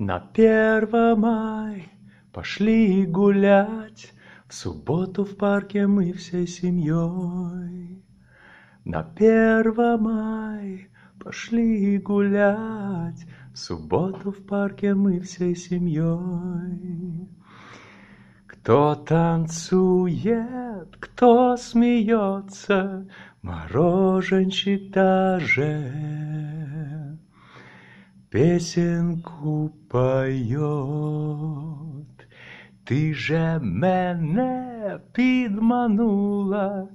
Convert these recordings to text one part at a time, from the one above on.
На перво май пошли гулять, В субботу в парке мы всей семьей. На перво май пошли гулять, В субботу в парке мы всей семьей. Кто танцует, кто смеется, Мороженщик даже песенку поет. ты же мене підманула,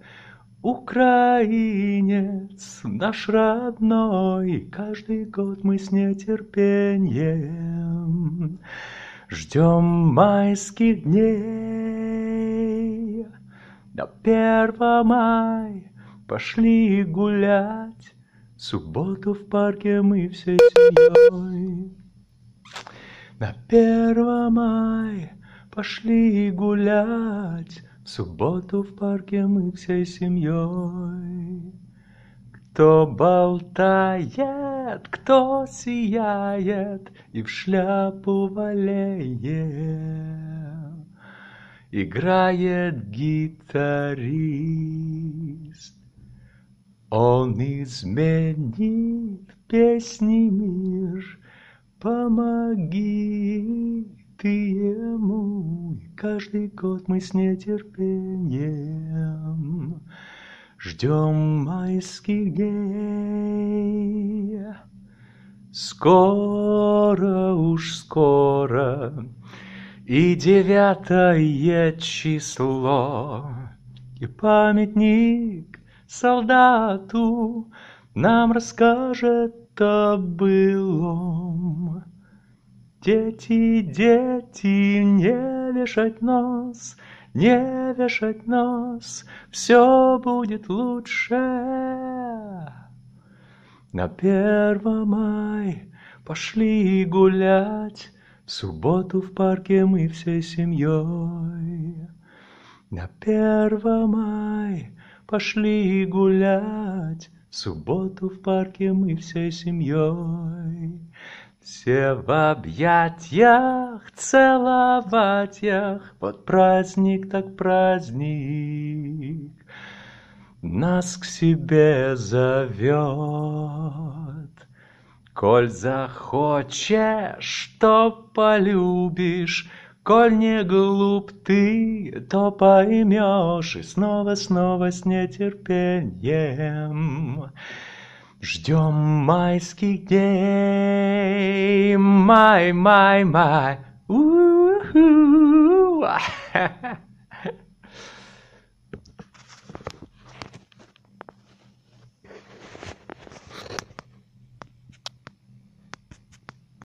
Украинец наш родной, Каждый год мы с нетерпением Ждем майских дней. На первого мая пошли гулять, Субботу в парке мы всей семьей. На Первомай пошли гулять. В субботу в парке мы всей семьей. Кто болтает, кто сияет и в шляпу валеет, играет гитарист. Он изменит песни мир, помоги ты ему. Каждый год мы с нетерпением ждем майских дней. Скоро уж скоро и девятое число, и памятник солдату нам расскажет о былом. Дети, дети, не вешать нос, не вешать нос, все будет лучше. На первом май пошли гулять, в субботу в парке мы всей семьей. На первом май пошли гулять. В субботу в парке мы всей семьей. Все в объятиях, целоватьях, Вот праздник так праздник Нас к себе зовет. Коль захочешь, то полюбишь, Коль не глуп ты, то поймешь, И снова-снова с нетерпением Ждем майских дней, май, май, май. У-ху.